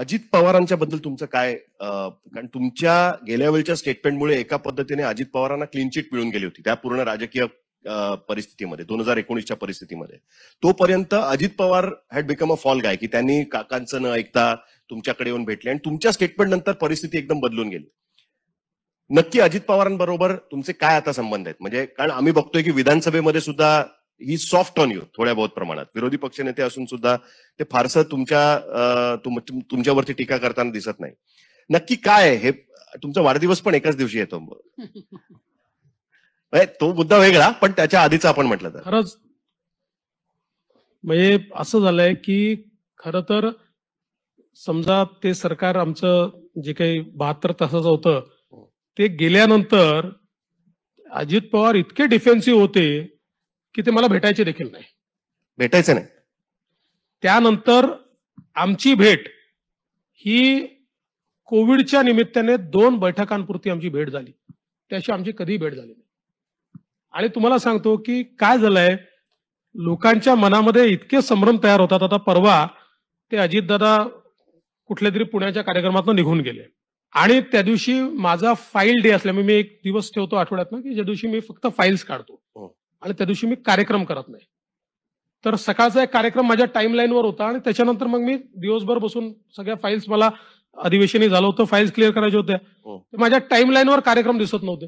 अजित पवारांच्या बद्दल तुमचं काय कारण तुमच्या गेल्या वेळच्या स्टेटमेंटमुळे एका पद्धतीने अजित पवारांना क्लीन चिट मिळून गेली होती त्या पूर्ण राजकीय परिस्थितीमध्ये दोन हजार एकोणीसच्या परिस्थितीमध्ये तोपर्यंत Ajit Pawar had become a fall guy की त्यांनी काकांचं न ऐकता तुमच्याकडे येऊन भेटले आणि तुमच्या स्टेटमेंट नंतर परिस्थिती एकदम बदलून गेली नक्की अजित पवारांबरोबर तुमचे काय आता संबंध आहेत म्हणजे कारण आम्ही बघतोय की विधानसभेमध्ये सुद्धा ही सॉफ्ट ऑन यू थोड्या बहुत प्रमाणात विरोधी पक्षनेते असून सुद्धा ते फारसं तुमच्या तुमच्यावरती टीका करताना दिसत नाही नक्की काय हे तुमचा वाढदिवस पण एकाच दिवशी येतो तो मुद्दा वेगळा पण त्याच्या आधीचा आपण म्हटलं तर खरंच म्हणजे असं झालंय की खर तर समजा ते सरकार आमचं जे काही बहात्तर तासाचं होतं ते गेल्यानंतर अजित पवार इतके डिफेन्सिव्ह होते की ते मला भेटायचे देखील नाही भेटायचे नाही त्यानंतर आमची भेट ही कोविडच्या निमित्ताने दोन बैठकांपुरती आमची भेट झाली त्याशी आमची कधी भेट झाली नाही आणि तुम्हाला सांगतो की काय झालंय लोकांच्या मनामध्ये इतके संभ्रम तयार होतात आता परवा ते अजितदादा कुठल्या तरी पुण्याच्या कार्यक्रमातून निघून गेले आणि त्या दिवशी माझा फाईल डे असल्यामुळे मी एक दिवस ठेवतो आठवड्यात ना की ज्या दिवशी मी फक्त फाईल्स काढतो हो. आणि त्या दिवशी मी कार्यक्रम करत नाही तर सकाळचा एक कार्यक्रम माझ्या लाईनवर होता आणि त्याच्यानंतर मग मी दिवसभर बसून सगळ्या फाईल्स मला अधिवेशनी झालं होतं फाईल्स क्लिअर करायच्या होत्या माझ्या लाईनवर कार्यक्रम दिसत नव्हते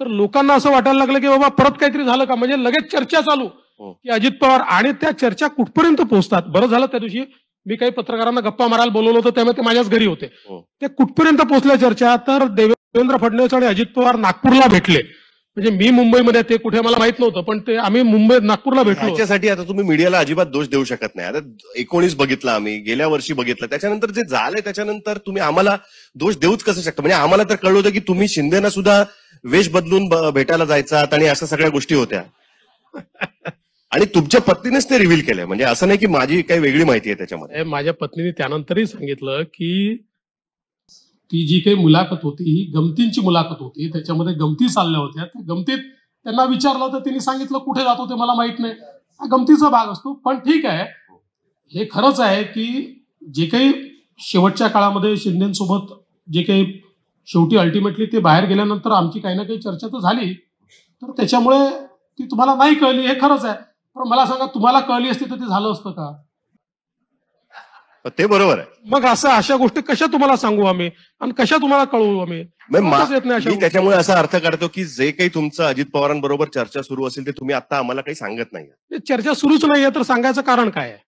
तर लोकांना असं वाटायला लागलं की बाबा परत काहीतरी झालं का म्हणजे लगेच चर्चा चालू हो. की अजित पवार आणि त्या चर्चा कुठपर्यंत पोहोचतात बरं झालं त्या दिवशी मी काही पत्रकारांना गप्पा मारायला बोलवलं होतं त्यामुळे ते माझ्याच घरी होते हो. ते कुठपर्यंत पोहोचल्या चर्चा तर देवेंद्र फडणवीस आणि अजित पवार नागपूरला भेटले म्हणजे मी मुंबईमध्ये ते कुठे मला माहित नव्हतं पण ते आम्ही मुंबईत नागपूरला भेटलो त्याच्यासाठी आता तुम्ही मीडियाला अजिबात दोष देऊ शकत नाही आता एकोणीस बघितलं आम्ही गेल्या वर्षी बघितलं त्याच्यानंतर जे झालंय त्याच्यानंतर तुम्ही आम्हाला दोष देऊच कसं शकता म्हणजे आम्हाला तर कळलं होतं की तुम्ही शिंदेना सुद्धा वेश बदलून भेटायला जायचा आणि अशा सगळ्या गोष्टी होत्या आणि तुमच्या पत्नीनेच ते रिव्हील केलंय म्हणजे असं नाही की माझी काही वेगळी माहिती आहे त्याच्यामध्ये माझ्या पत्नीने त्यानंतरही सांगितलं की ती जी काही मुलाखत होती ही गमतींची मुलाखत होती त्याच्यामध्ये गमती चालल्या होत्या त्या गमतीत त्यांना विचारलं तर त्यांनी सांगितलं कुठे जात होते मला माहित नाही हा गमतीचा भाग असतो पण ठीक आहे हे खरंच आहे की जे काही शेवटच्या काळामध्ये शिंदेसोबत जे काही शेवटी अल्टिमेटली ते बाहेर गेल्यानंतर आमची काही ना काही चर्चा तर झाली तर त्याच्यामुळे ती तुम्हाला नाही कळली हे खरंच आहे पण मला सांगा तुम्हाला कळली असती तर ते झालं असतं का ते बरोबर आहे मग असं अशा गोष्टी कशा तुम्हाला सांगू आम्ही आणि कशा तुम्हाला कळवू आम्ही त्याच्यामुळे असा अर्थ काढतो की जे काही तुमचं अजित पवारांबरोबर चर्चा सुरू असेल ते तुम्ही आता आम्हाला काही सांगत नाही चर्चा सुरूच नाहीये तर सांगायचं कारण काय आहे